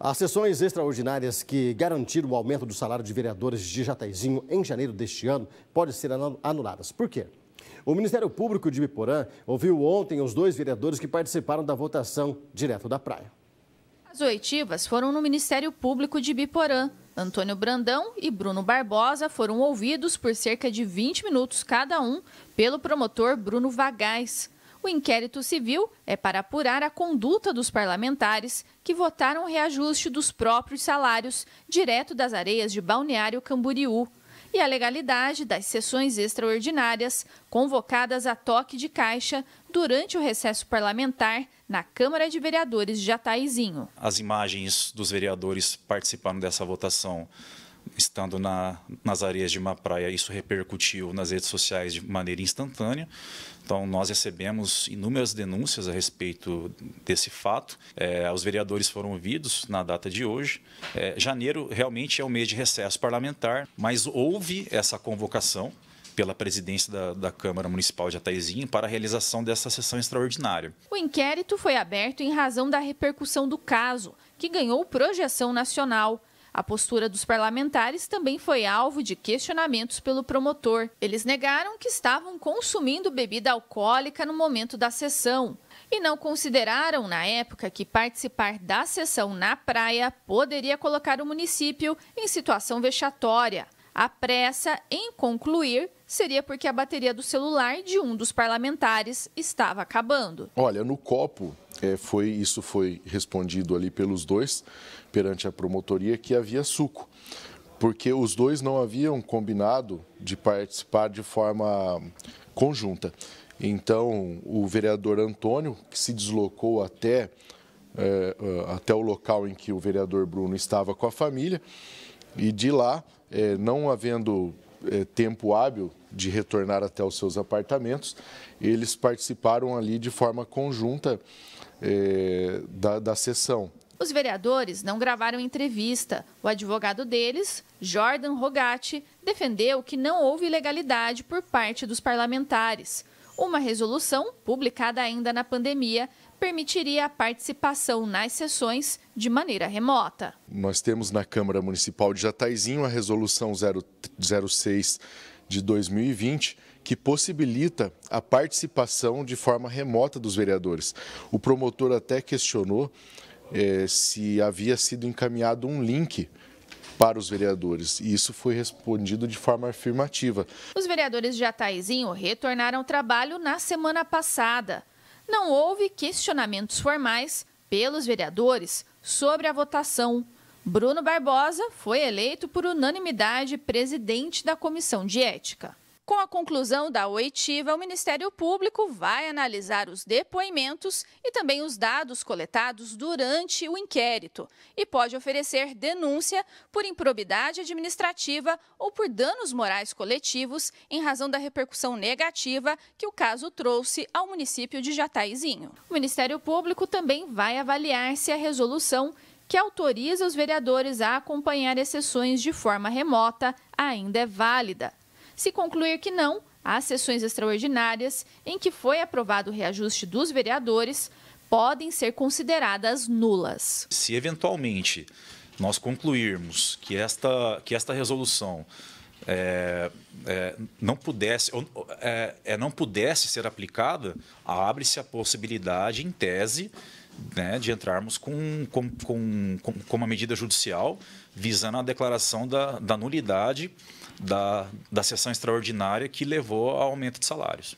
As sessões extraordinárias que garantiram o aumento do salário de vereadores de Jataizinho em janeiro deste ano podem ser anuladas. Por quê? O Ministério Público de Ibiporã ouviu ontem os dois vereadores que participaram da votação direto da praia. As oitivas foram no Ministério Público de Ibiporã. Antônio Brandão e Bruno Barbosa foram ouvidos por cerca de 20 minutos cada um pelo promotor Bruno Vagais. O inquérito civil é para apurar a conduta dos parlamentares que votaram reajuste dos próprios salários direto das areias de Balneário Camboriú e a legalidade das sessões extraordinárias convocadas a toque de caixa durante o recesso parlamentar na Câmara de Vereadores de Ataizinho. As imagens dos vereadores participando dessa votação estando na, nas areias de uma praia, isso repercutiu nas redes sociais de maneira instantânea. Então, nós recebemos inúmeras denúncias a respeito desse fato. É, os vereadores foram ouvidos na data de hoje. É, janeiro realmente é o mês de recesso parlamentar, mas houve essa convocação pela presidência da, da, Câmara Municipal de Ataizinho para a realização dessa sessão extraordinária. O inquérito foi aberto em razão da repercussão do caso, que ganhou projeção nacional. A postura dos parlamentares também foi alvo de questionamentos pelo promotor. Eles negaram que estavam consumindo bebida alcoólica no momento da sessão e não consideraram na época que participar da sessão na praia poderia colocar o município em situação vexatória. A pressa em concluir seria porque a bateria do celular de um dos parlamentares estava acabando. Olha, no copo é, foi isso foi respondido ali pelos dois perante a promotoria que havia suco, porque os dois não haviam combinado de participar de forma conjunta. Então, o vereador Antônio, que se deslocou até, é, é até o local em que o vereador Bruno estava com a família, e de lá, é, não havendo é, tempo hábil de retornar até os seus apartamentos, eles participaram ali de forma conjunta é, da, da sessão. Os vereadores não gravaram entrevista. O advogado deles, Jordan Rogatti, defendeu que não houve ilegalidade por parte dos parlamentares. Uma resolução, publicada ainda na pandemia, permitiria a participação nas sessões de maneira remota. Nós temos na Câmara Municipal de Jataizinho a Resolução 006 de 2020, que possibilita a participação de forma remota dos vereadores. O promotor até questionou é, se havia sido encaminhado um link para os vereadores. E isso foi respondido de forma afirmativa. Os vereadores de Ataizinho retornaram ao trabalho na semana passada não houve questionamentos formais pelos vereadores sobre a votação. Bruno Barbosa foi eleito por unanimidade presidente da Comissão de Ética. Com a conclusão da oitiva, o Ministério Público vai analisar os depoimentos e também os dados coletados durante o inquérito e pode oferecer denúncia por improbidade administrativa ou por danos morais coletivos em razão da repercussão negativa que o caso trouxe ao município de Jataizinho. O Ministério Público também vai avaliar se a resolução que autoriza os vereadores a acompanhar as sessões de forma remota ainda é válida. Se concluir que não, as sessões extraordinárias em que foi aprovado o reajuste dos vereadores podem ser consideradas nulas. Se eventualmente nós concluirmos que esta, que esta resolução é, é, não pudesse é, é, não pudesse ser aplicada, abre-se a possibilidade, em tese, né, de entrarmos com, com, com, com, uma medida judicial visando a declaração da, da nulidade da, da sessão extraordinária que levou ao aumento de salários.